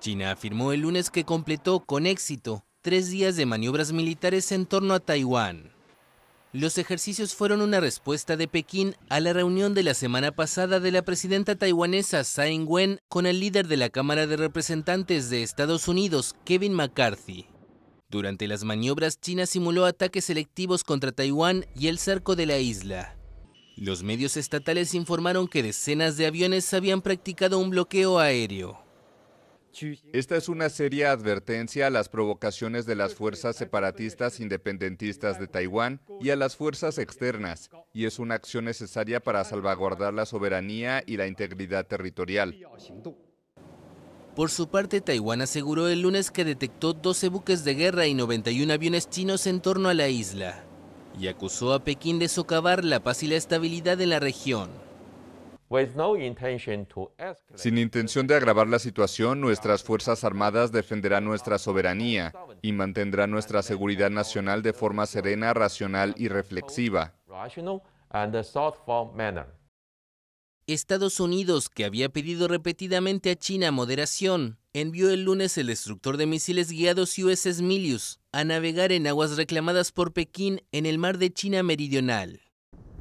China afirmó el lunes que completó con éxito tres días de maniobras militares en torno a Taiwán. Los ejercicios fueron una respuesta de Pekín a la reunión de la semana pasada de la presidenta taiwanesa Tsai Ing-wen con el líder de la Cámara de Representantes de Estados Unidos, Kevin McCarthy. Durante las maniobras, China simuló ataques selectivos contra Taiwán y el cerco de la isla. Los medios estatales informaron que decenas de aviones habían practicado un bloqueo aéreo. Esta es una seria advertencia a las provocaciones de las fuerzas separatistas independentistas de Taiwán y a las fuerzas externas, y es una acción necesaria para salvaguardar la soberanía y la integridad territorial. Por su parte, Taiwán aseguró el lunes que detectó 12 buques de guerra y 91 aviones chinos en torno a la isla, y acusó a Pekín de socavar la paz y la estabilidad en la región. Sin intención de agravar la situación, nuestras Fuerzas Armadas defenderán nuestra soberanía y mantendrán nuestra seguridad nacional de forma serena, racional y reflexiva. Estados Unidos, que había pedido repetidamente a China moderación, envió el lunes el destructor de misiles guiados USS Milius a navegar en aguas reclamadas por Pekín en el mar de China Meridional.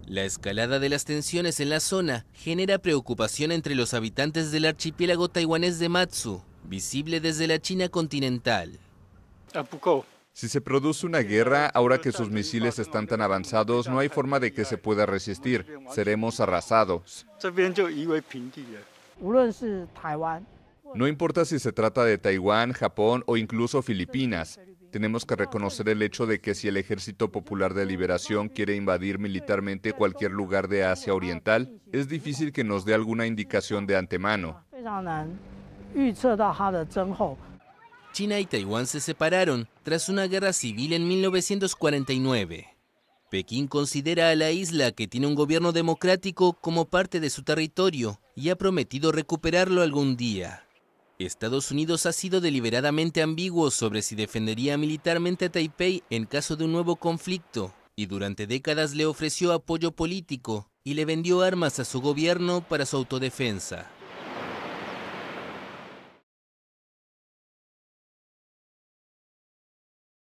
La escalada de las tensiones en la zona genera preocupación entre los habitantes del archipiélago taiwanés de Matsu, visible desde la China continental. Si se produce una guerra, ahora que sus misiles están tan avanzados, no hay forma de que se pueda resistir. Seremos arrasados. No importa si se trata de Taiwán, Japón o incluso Filipinas, tenemos que reconocer el hecho de que si el Ejército Popular de Liberación quiere invadir militarmente cualquier lugar de Asia Oriental, es difícil que nos dé alguna indicación de antemano. China y Taiwán se separaron tras una guerra civil en 1949. Pekín considera a la isla que tiene un gobierno democrático como parte de su territorio y ha prometido recuperarlo algún día. Estados Unidos ha sido deliberadamente ambiguo sobre si defendería militarmente a Taipei en caso de un nuevo conflicto, y durante décadas le ofreció apoyo político y le vendió armas a su gobierno para su autodefensa.